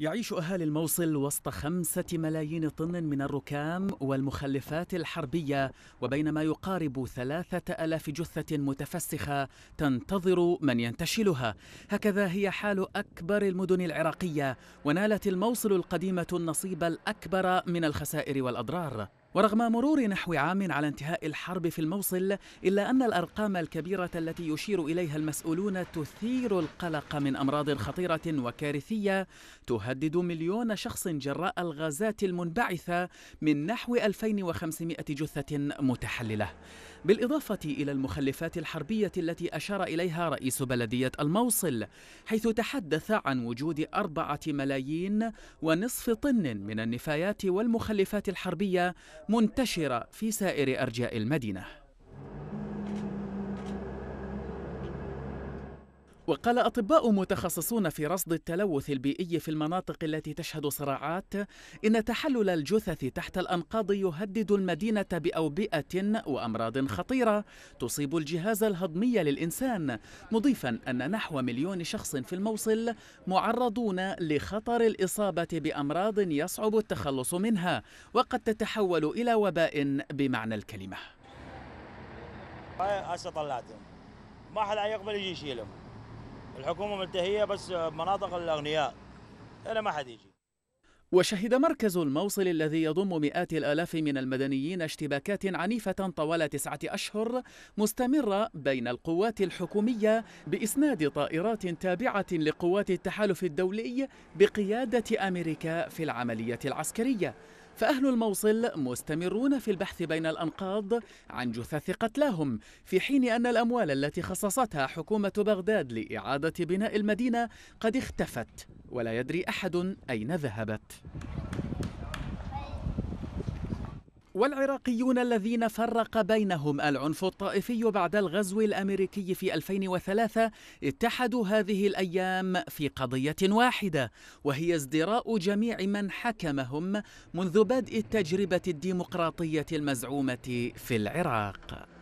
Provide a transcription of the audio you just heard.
يعيش أهالي الموصل وسط خمسة ملايين طن من الركام والمخلفات الحربية وبين ما يقارب ثلاثة ألاف جثة متفسخة تنتظر من ينتشلها هكذا هي حال أكبر المدن العراقية ونالت الموصل القديمة النصيب الأكبر من الخسائر والأضرار ورغم مرور نحو عام على انتهاء الحرب في الموصل إلا أن الأرقام الكبيرة التي يشير إليها المسؤولون تثير القلق من أمراض خطيرة وكارثية تهدد مليون شخص جراء الغازات المنبعثة من نحو 2500 جثة متحللة بالإضافة إلى المخلفات الحربية التي أشار إليها رئيس بلدية الموصل حيث تحدث عن وجود أربعة ملايين ونصف طن من النفايات والمخلفات الحربية منتشرة في سائر أرجاء المدينة وقال أطباء متخصصون في رصد التلوث البيئي في المناطق التي تشهد صراعات إن تحلل الجثث تحت الأنقاض يهدد المدينة بأوبئة وأمراض خطيرة تصيب الجهاز الهضمي للإنسان مضيفا أن نحو مليون شخص في الموصل معرضون لخطر الإصابة بأمراض يصعب التخلص منها وقد تتحول إلى وباء بمعنى الكلمة هسه ما حد يقبل يجي يشيلهم الحكومه ملتهيه بس بمناطق الاغنياء هنا ما حد يجي وشهد مركز الموصل الذي يضم مئات الآلاف من المدنيين اشتباكات عنيفة طوال تسعة أشهر مستمرة بين القوات الحكومية بإسناد طائرات تابعة لقوات التحالف الدولي بقيادة أمريكا في العملية العسكرية فأهل الموصل مستمرون في البحث بين الأنقاض عن جثث قتلاهم في حين أن الأموال التي خصصتها حكومة بغداد لإعادة بناء المدينة قد اختفت ولا يدري أحد أين ذهبت والعراقيون الذين فرق بينهم العنف الطائفي بعد الغزو الامريكي في 2003 اتحدوا هذه الايام في قضيه واحده وهي ازدراء جميع من حكمهم منذ بدء التجربه الديمقراطيه المزعومه في العراق